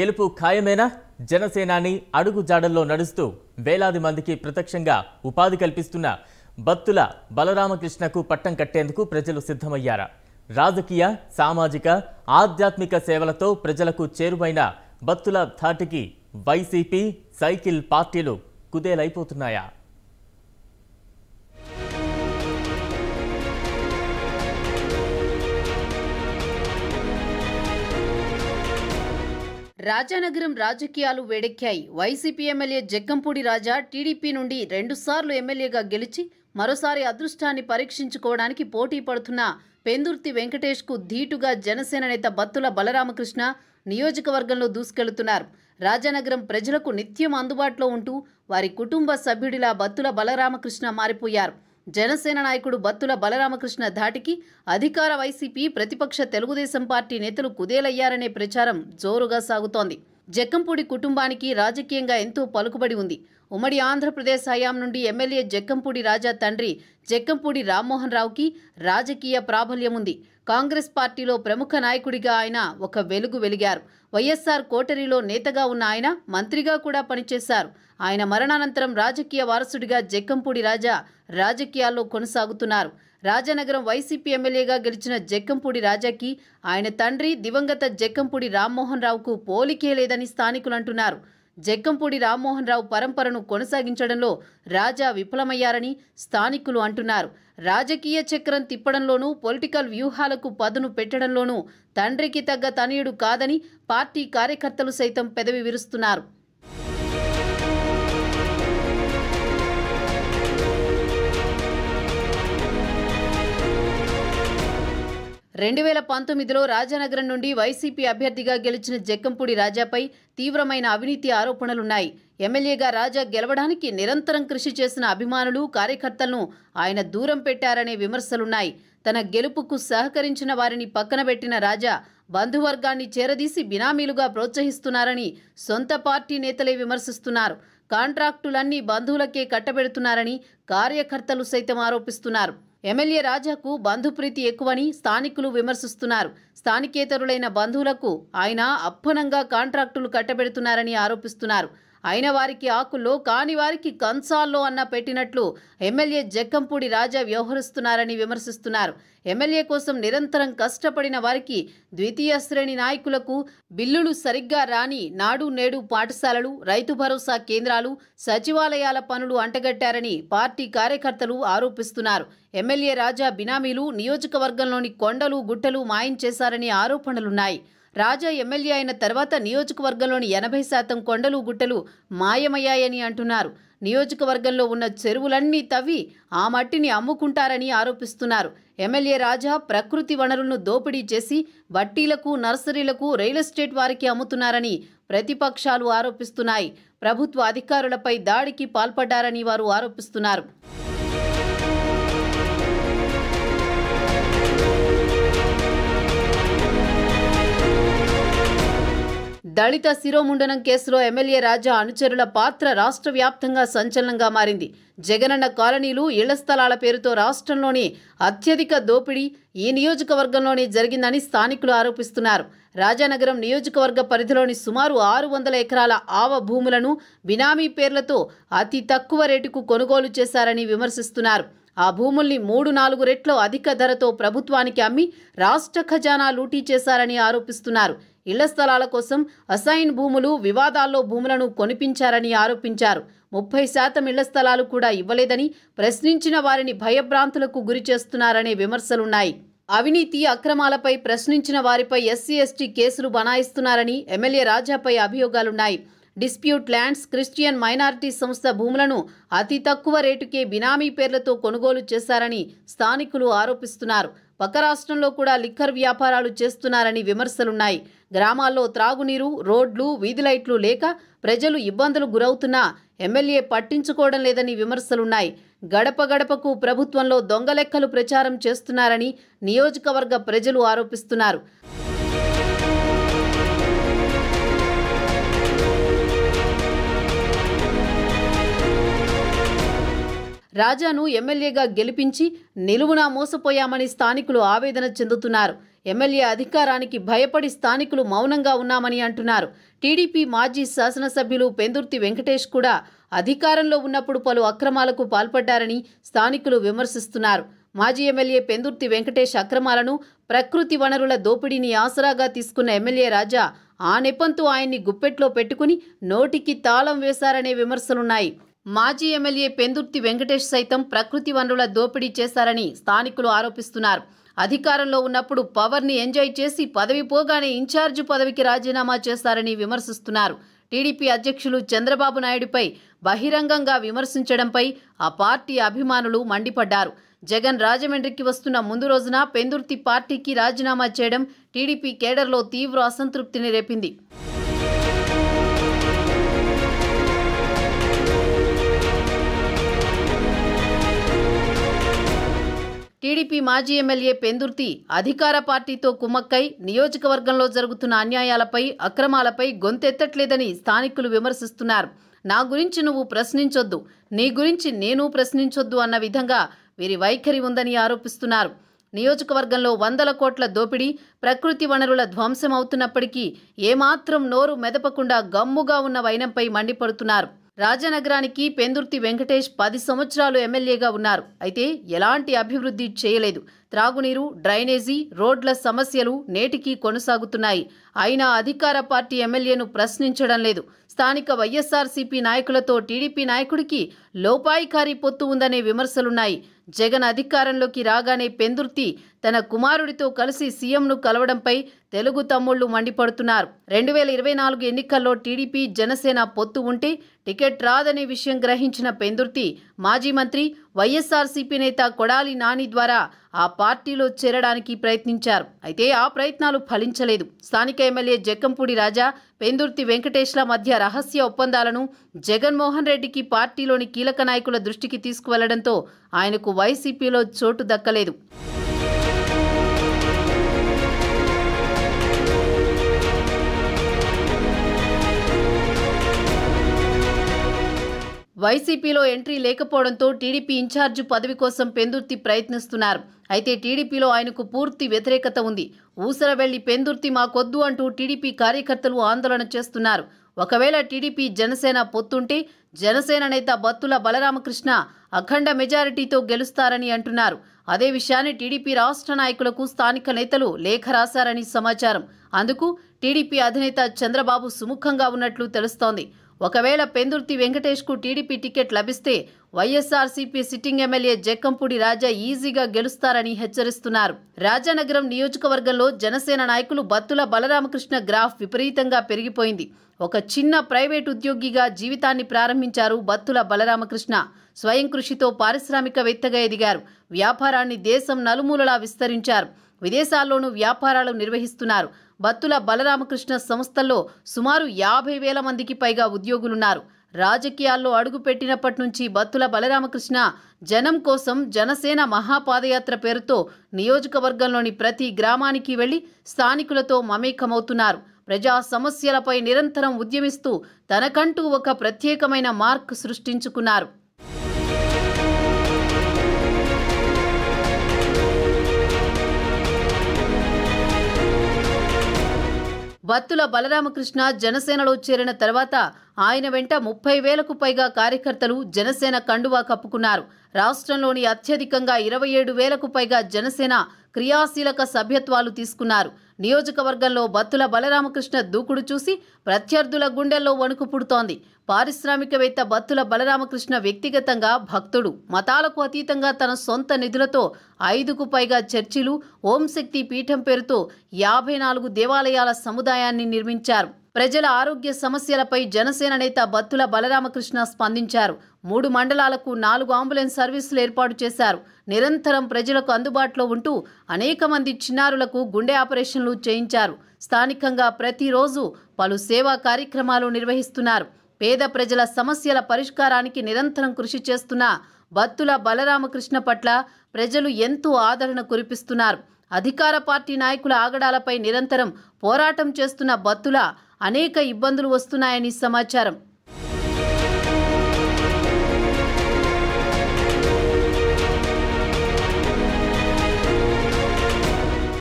గెలుపు ఖాయమేనా జనసేనాని అడుగుజాడల్లో నడుస్తూ వేలాది మందికి ప్రత్యక్షంగా ఉపాధి కల్పిస్తున్న భక్తుల బలరామకృష్ణకు పట్టం కట్టేందుకు ప్రజలు సిద్ధమయ్యారా రాజకీయ సామాజిక ఆధ్యాత్మిక సేవలతో ప్రజలకు చేరువైన భక్తుల ధాటికి వైసీపీ సైకిల్ పార్టీలు కుదేలైపోతున్నాయా రాజానగరం రాజకీయాలు వేడెక్కాయి YCP MLA Jaggampudi Raja TDP నుండి రెండుసార్లు ఎమ్మెల్యేగా గెలిచి మరోసారి అదృష్టాన్ని పరీక్షించుకోవడానికి పోటీ పడుతున్న పెందుర్తి వెంకటేష్కు ధీటుగా జనసేన నేత బత్తుల బలరామకృష్ణ నియోజకవర్గంలో దూసుకెళ్తున్నారు రాజానగరం ప్రజలకు నిత్యం అందుబాటులో ఉంటూ వారి కుటుంబ సభ్యుడిలా బత్తుల బలరామకృష్ణ మారిపోయారు జనసేన నాయకుడు బత్తుల బలరామకృష్ణ ధాటికి అధికార వైసీపీ ప్రతిపక్ష తెలుగుదేశం పార్టీ నేతలు కుదేలయ్యారనే ప్రచారం జోరుగా సాగుతోంది జక్కంపూడి కుటుంబానికి రాజకీయంగా ఎంతో పలుకుబడి ఉంది ఉమ్మడి ఆంధ్రప్రదేశ్ హయాం నుండి ఎమ్మెల్యే జక్కంపూడి రాజా తండ్రి జక్కంపూడి రామ్మోహన్ రావుకి రాజకీయ ప్రాబల్యం ఉంది కాంగ్రెస్ పార్టీలో ప్రముఖ నాయకుడిగా ఆయన ఒక వెలుగు వెలిగారు వైఎస్ఆర్ కోటరీలో నేతగా ఉన్న ఆయన మంత్రిగా కూడా పనిచేశారు ఆయన మరణానంతరం రాజకీయ వారసుడిగా జక్కంపూడి రాజా రాజకీయాల్లో కొనసాగుతున్నారు రాజనగరం వైసీపీ ఎమ్మెల్యేగా గెలిచిన జక్కంపూడి రాజాకి ఆయన తండ్రి దివంగత జక్కంపూడి రామ్మోహన్ రావుకు పోలికే లేదని స్థానికులు అంటున్నారు జగ్గంపూడి రామ్మోహన్ రావు పరంపరను కొనసాగించడంలో రాజా విఫలమయ్యారని స్థానికులు అంటున్నారు రాజకీయ చక్రం తిప్పడంలోనూ పొలిటికల్ వ్యూహాలకు పదును పెట్టడంలోనూ తండ్రికి తగ్గ తనయుడు కాదని పార్టీ కార్యకర్తలు సైతం పెదవి విరుస్తున్నారు రెండు వేల పంతొమ్మిదిలో రాజానగరం నుండి వైసీపీ అభ్యర్థిగా గెలిచిన జక్కంపూడి రాజాపై తీవ్రమైన అవినీతి ఆరోపణలున్నాయి ఎమ్మెల్యేగా రాజా గెలవడానికి నిరంతరం కృషి చేసిన అభిమానులు కార్యకర్తలను ఆయన దూరం పెట్టారనే విమర్శలున్నాయి తన గెలుపుకు సహకరించిన వారిని పక్కనబెట్టిన రాజా బంధువర్గాన్ని చేరదీసి బినామీలుగా ప్రోత్సహిస్తున్నారని సొంత పార్టీ నేతలే విమర్శిస్తున్నారు కాంట్రాక్టులన్నీ బంధువులకే కట్టబెడుతున్నారని కార్యకర్తలు సైతం ఆరోపిస్తున్నారు ఎమ్మెల్యే రాజాకు బంధుప్రీతి ఎక్కువని స్థానికులు విమర్శిస్తున్నారు స్థానికేతరులైన బంధువులకు ఆయన అప్పనంగా కాంట్రాక్టులు కట్టబెడుతున్నారని ఆరోపిస్తున్నారు అయిన వారికి ఆకుల్లో కాని వారికి కంచాల్లో అన్న పెట్టినట్లు ఎమ్మెల్యే జక్కంపూడి రాజా వ్యవహరిస్తున్నారని విమర్శిస్తున్నారు ఎమ్మెల్యే కోసం నిరంతరం కష్టపడిన వారికి ద్వితీయ శ్రేణి నాయకులకు బిల్లులు సరిగ్గా రాని నాడు నేడు పాఠశాలలు రైతు భరోసా కేంద్రాలు సచివాలయాల పనులు అంటగట్టారని పార్టీ కార్యకర్తలు ఆరోపిస్తున్నారు ఎమ్మెల్యే రాజా బినామీలు నియోజకవర్గంలోని కొండలు గుట్టలు మాయం చేశారని ఆరోపణలున్నాయి రాజా ఎమ్మెల్యే అయిన తర్వాత నియోజకవర్గంలోని ఎనభై శాతం కొండలు గుట్టలు మాయమయ్యాయని అంటున్నారు నియోజకవర్గంలో ఉన్న చెరువులన్నీ తవ్వి ఆ మట్టిని అమ్ముకుంటారని ఆరోపిస్తున్నారు ఎమ్మెల్యే రాజా ప్రకృతి వనరులను దోపిడీ చేసి బట్టీలకు నర్సరీలకు రియల్ ఎస్టేట్ వారికి అమ్ముతున్నారని ప్రతిపక్షాలు ఆరోపిస్తున్నాయి ప్రభుత్వ అధికారులపై దాడికి పాల్పడ్డారని వారు ఆరోపిస్తున్నారు దళిత శిరోముండనం కేసులో ఎమ్మెల్యే రాజా అనుచరుల పాత్ర రాష్ట్ర వ్యాప్తంగా సంచలనంగా మారింది జగనన్న కాలనీలు ఇళ్ల స్థలాల పేరుతో రాష్ట్రంలోని అత్యధిక దోపిడీ ఈ నియోజకవర్గంలోనే జరిగిందని స్థానికులు ఆరోపిస్తున్నారు రాజానగరం నియోజకవర్గ పరిధిలోని సుమారు ఆరు వందల ఎకరాల ఆవ భూములను బినామీ పేర్లతో అతి తక్కువ రేటుకు కొనుగోలు చేశారని విమర్శిస్తున్నారు ఆ భూముల్ని మూడు నాలుగు రెట్లు అధిక ధరతో ప్రభుత్వానికి అమ్మి రాష్ట్ర ఖజానా లూటీ చేశారని ఆరోపిస్తున్నారు ఇళ్ల స్థలాల కోసం అసైన్ భూములు వివాదాల్లో భూములను కొనిపించారని ఆరోపించారు ముప్పై శాతం ఇళ్ల స్థలాలు కూడా ఇవ్వలేదని ప్రశ్నించిన వారిని భయభ్రాంతులకు గురి చేస్తున్నారనే విమర్శలున్నాయి అవినీతి అక్రమాలపై ప్రశ్నించిన వారిపై ఎస్సీ ఎస్టీ కేసులు బనాయిస్తున్నారని ఎమ్మెల్యే రాజాపై అభియోగాలున్నాయి డిస్ప్యూట్ ల్యాండ్స్ క్రిస్టియన్ మైనారిటీ సంస్థ భూములను అతి తక్కువ రేటుకే బినామీ పేర్లతో కొనుగోలు చేశారని స్థానికులు ఆరోపిస్తున్నారు పక్క రాష్ట్రంలో కూడా లిక్కర్ వ్యాపారాలు చేస్తున్నారని విమర్శలున్నాయి గ్రామాల్లో త్రాగునీరు రోడ్లు వీధి లైట్లు లేక ప్రజలు ఇబ్బందులు గురవుతున్నా ఎమ్మెల్యే పట్టించుకోవడం లేదని విమర్శలున్నాయి గడప గడపకు ప్రభుత్వంలో దొంగలెక్కలు ప్రచారం చేస్తున్నారని నియోజకవర్గ ప్రజలు ఆరోపిస్తున్నారు రాజాను ఎమ్మెల్యేగా గెలిపించి నిలువునా మోసపోయామని స్థానికులు ఆవేదన చెందుతున్నారు ఎమ్మెల్యే అధికారానికి భయపడి స్థానికులు మౌనంగా ఉన్నామని అంటున్నారు టీడీపీ మాజీ శాసనసభ్యులు పెందుర్తి వెంకటేష్ కూడా అధికారంలో ఉన్నప్పుడు పలు అక్రమాలకు పాల్పడ్డారని స్థానికులు విమర్శిస్తున్నారు మాజీ ఎమ్మెల్యే పెందుర్తి వెంకటేష్ అక్రమాలను ప్రకృతి వనరుల దోపిడీని ఆసరాగా తీసుకున్న ఎమ్మెల్యే రాజా ఆ నెపంతో ఆయన్ని గుప్పెట్లో పెట్టుకుని నోటికి తాళం వేశారనే విమర్శలున్నాయి మాజీ ఎమ్మెల్యే పెందుర్తి వెంకటేష్ సైతం ప్రకృతి వనరుల దోపిడీ చేశారని స్థానికులు ఆరోపిస్తున్నారు అధికారంలో ఉన్నప్పుడు పవర్ని ఎంజాయ్ చేసి పదవి పోగానే ఇన్ఛార్జ్ పదవికి రాజీనామా చేశారని విమర్శిస్తున్నారు టీడీపీ అధ్యక్షులు చంద్రబాబు నాయుడుపై బహిరంగంగా విమర్శించడంపై ఆ పార్టీ అభిమానులు మండిపడ్డారు జగన్ రాజమండ్రికి వస్తున్న ముందు రోజున పెందుర్తి పార్టీకి రాజీనామా చేయడం టీడీపీ కేడర్లో తీవ్ర అసంతృప్తిని రేపింది టీడీపీ మాజీ ఎమ్మెల్యే పెందుర్తి అధికార పార్టీతో కుమ్మక్కై నియోజకవర్గంలో జరుగుతున్న అన్యాయాలపై అక్రమాలపై గొంతెత్తట్లేదని స్థానికులు విమర్శిస్తున్నారు నా గురించి నువ్వు ప్రశ్నించొద్దు నీ గురించి నేను ప్రశ్నించొద్దు అన్న విధంగా వీరి వైఖరి ఉందని ఆరోపిస్తున్నారు నియోజకవర్గంలో వందల కోట్ల దోపిడీ ప్రకృతి వనరుల ధ్వంసమవుతున్నప్పటికీ ఏమాత్రం నోరు మెదపకుండా గమ్ముగా ఉన్న వైనంపై మండిపడుతున్నారు రాజనగరానికి పెందుర్తి వెంకటేష్ పది సంవత్సరాలు ఎమ్మెల్యేగా ఉన్నారు అయితే ఎలాంటి అభివృద్ధి చేయలేదు త్రాగునీరు డ్రైనేజీ రోడ్ల సమస్యలు నేటికీ కొనసాగుతున్నాయి అయినా అధికార పార్టీ ఎమ్మెల్యేను ప్రశ్నించడం లేదు స్థానిక వైఎస్ఆర్సీపీ నాయకులతో టీడీపీ నాయకుడికి లోపాయికారి పొత్తు ఉందనే విమర్శలున్నాయి జగన్ అధికారంలోకి రాగానే పెందుర్తి తన కుమారుడితో కలిసి సీఎంను కలవడంపై తెలుగు తమ్ముళ్లు మండిపడుతున్నారు రెండు వేల ఇరవై నాలుగు ఎన్నికల్లో టీడీపీ జనసేన పొత్తు ఉంటే టికెట్ రాదనే విషయం గ్రహించిన పెందుర్తి మాజీ మంత్రి వైఎస్ఆర్సీపీ నేత కొడాలి నాని ద్వారా ఆ పార్టీలో చేరడానికి ప్రయత్నించారు అయితే ఆ ప్రయత్నాలు ఫలించలేదు స్థానిక ఎమ్మెల్యే జక్కంపూడి రాజా పెందుర్తి వెంకటేష్ల మధ్య రహస్య ఒప్పందాలను జగన్మోహన్ రెడ్డికి పార్టీలోని కీలక నాయకుల దృష్టికి తీసుకువెళ్లడంతో ఆయనకు వైసీపీలో చోటు దక్కలేదు వైసీపీలో ఎంట్రీ లేకపోవడంతో టీడీపీ ఇన్ఛార్జ్ పదవి కోసం పెందుర్తి ప్రయత్నిస్తున్నారు అయితే టీడీపీలో ఆయనకు పూర్తి వ్యతిరేకత ఉంది ఊసర వెళ్లి పెందుర్తి మాకొద్దు అంటూ టీడీపీ కార్యకర్తలు ఆందోళన చేస్తున్నారు ఒకవేళ టీడీపీ జనసేన పొత్తుంటే జనసేన నేత బత్తుల బలరామకృష్ణ అఖండ మెజారిటీతో గెలుస్తారని అంటున్నారు అదే విషయాన్ని టీడీపీ రాష్ట్ర నాయకులకు స్థానిక నేతలు లేఖ రాశారని సమాచారం అందుకు టీడీపీ అధినేత చంద్రబాబు సుముఖంగా ఉన్నట్లు తెలుస్తోంది ఒకవేళ పెందుర్తి వెంకటేష్కు టీడీపీ టికెట్ లభిస్తే YSRCP sitting MLA Jakkampudi Raja ఈజీగా గెలుస్తారని హెచ్చరిస్తున్నారు రాజానగరం నియోజకవర్గంలో జనసేన నాయకులు బత్తుల బలరామకృష్ణ గ్రాఫ్ విపరీతంగా పెరిగిపోయింది ఒక చిన్న ప్రైవేట్ ఉద్యోగిగా జీవితాన్ని ప్రారంభించారు బత్తుల బలరామకృష్ణ స్వయం కృషితో పారిశ్రామికవేత్తగా ఎదిగారు వ్యాపారాన్ని దేశం నలుమూలలా విస్తరించారు విదేశాల్లోనూ వ్యాపారాలు నిర్వహిస్తున్నారు బత్తుల బలరామకృష్ణ సంస్థల్లో సుమారు యాభై వేల మందికి పైగా ఉద్యోగులున్నారు రాజకీయాల్లో అడుగుపెట్టినప్పటి నుంచి బత్తుల బలరామకృష్ణ జనం కోసం జనసేన మహాపాదయాత్ర పేరుతో నియోజకవర్గంలోని ప్రతి గ్రామానికి వెళ్లి స్థానికులతో మమేకమవుతున్నారు ప్రజా సమస్యలపై నిరంతరం ఉద్యమిస్తూ తనకంటూ ఒక ప్రత్యేకమైన మార్క్ సృష్టించుకున్నారు వత్తుల బలరామకృష్ణ జనసేనలో చేరిన తర్వాత ఆయన వెంట ముప్పై వేలకు పైగా కార్యకర్తలు జనసేన కండువా కప్పుకున్నారు రాష్ట్రంలోని అత్యధికంగా ఇరవై ఏడు వేలకు పైగా జనసేన క్రియాశీలక సభ్యత్వాలు తీసుకున్నారు నియోజకవర్గంలో బత్తుల బలరామకృష్ణ దూకుడు చూసి ప్రత్యర్థుల గుండెల్లో వణుకు పుడుతోంది పారిశ్రామికవేత్త బత్తుల బలరామకృష్ణ వ్యక్తిగతంగా భక్తుడు మతాలకు అతీతంగా తన సొంత నిధులతో ఐదుకు పైగా చర్చిలు ఓంశక్తి పీఠం పేరుతో యాభై నాలుగు దేవాలయాల సముదాయాన్ని నిర్మించారు ప్రజల ఆరోగ్య సమస్యలపై జనసేన నేత బత్తుల బలరామకృష్ణ స్పందించారు మూడు మండలాలకు నాలుగు అంబులెన్స్ సర్వీసులు ఏర్పాటు చేశారు నిరంతరం ప్రజలకు అందుబాటులో ఉంటూ అనేక మంది చిన్నారులకు గుండె ఆపరేషన్లు చేయించారు స్థానికంగా ప్రతిరోజు పలు సేవా కార్యక్రమాలు నిర్వహిస్తున్నారు పేద ప్రజల సమస్యల పరిష్కారానికి నిరంతరం కృషి చేస్తున్న బత్తుల బలరామకృష్ణ పట్ల ప్రజలు ఎంతో ఆదరణ కురిపిస్తున్నారు అధికార పార్టీ నాయకుల ఆగడాలపై నిరంతరం పోరాటం చేస్తున్న బత్తుల అనేక ఇబ్బందులు వస్తున్నాయని సమాచారం